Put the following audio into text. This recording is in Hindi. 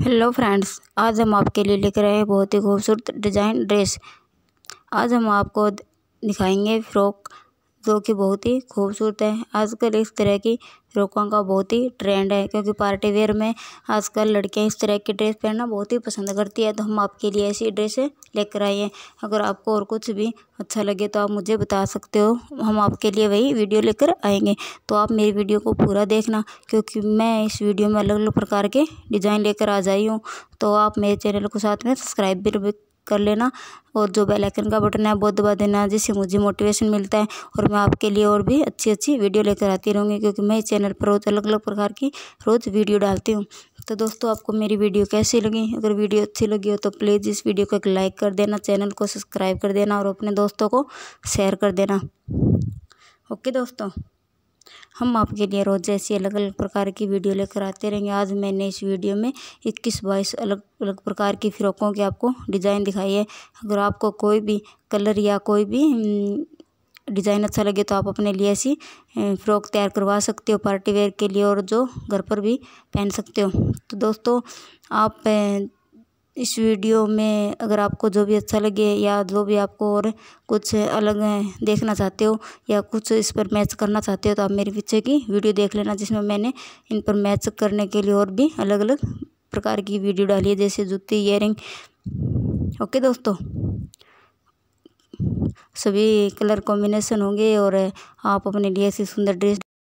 हेलो फ्रेंड्स आज हम आपके लिए लिख रहे हैं बहुत ही खूबसूरत डिज़ाइन ड्रेस आज हम आपको दिखाएंगे फ्रॉक जो कि बहुत ही खूबसूरत है आजकल इस तरह की रोकों का बहुत ही ट्रेंड है क्योंकि पार्टी वेयर में आजकल लड़कियां इस तरह की ड्रेस पहनना बहुत ही पसंद करती है तो हम आपके लिए ऐसी ड्रेसें लेकर आए हैं अगर आपको और कुछ भी अच्छा लगे तो आप मुझे बता सकते हो हम आपके लिए वही वीडियो लेकर आएंगे तो आप मेरी वीडियो को पूरा देखना क्योंकि मैं इस वीडियो में अलग अलग प्रकार के डिज़ाइन लेकर आ जाई हूँ तो आप मेरे चैनल को साथ में सब्सक्राइब भी कर लेना और जो बेल आइकन का बटन है वो दबा देना जिससे मुझे मोटिवेशन मिलता है और मैं आपके लिए और भी अच्छी अच्छी वीडियो लेकर आती रहूँगी क्योंकि मैं इस चैनल पर रोज़ अलग अलग प्रकार की रोज़ वीडियो डालती हूँ तो दोस्तों आपको मेरी वीडियो कैसी लगी अगर वीडियो अच्छी लगी हो तो प्लीज़ इस वीडियो को एक लाइक कर देना चैनल को सब्सक्राइब कर देना और अपने दोस्तों को शेयर कर देना ओके दोस्तों हम आपके लिए रोज़ ऐसी अलग अलग प्रकार की वीडियो लेकर आते रहेंगे आज मैंने इस वीडियो में इक्कीस बाईस अलग अलग प्रकार की फ़्रॉकों के आपको डिज़ाइन दिखाई है अगर आपको कोई भी कलर या कोई भी डिज़ाइन अच्छा लगे तो आप अपने लिए ऐसी फ़्रॉक तैयार करवा सकते हो पार्टी वेयर के लिए और जो घर पर भी पहन सकते हो तो दोस्तों आप इस वीडियो में अगर आपको जो भी अच्छा लगे या जो भी आपको और कुछ अलग देखना चाहते हो या कुछ इस पर मैच करना चाहते हो तो आप मेरे पीछे की वीडियो देख लेना जिसमें मैंने इन पर मैच करने के लिए और भी अलग अलग प्रकार की वीडियो डाली है जैसे जूती इयर ओके दोस्तों सभी कलर कॉम्बिनेशन होंगे और आप अपने लिए ऐसी सुंदर ड्रेस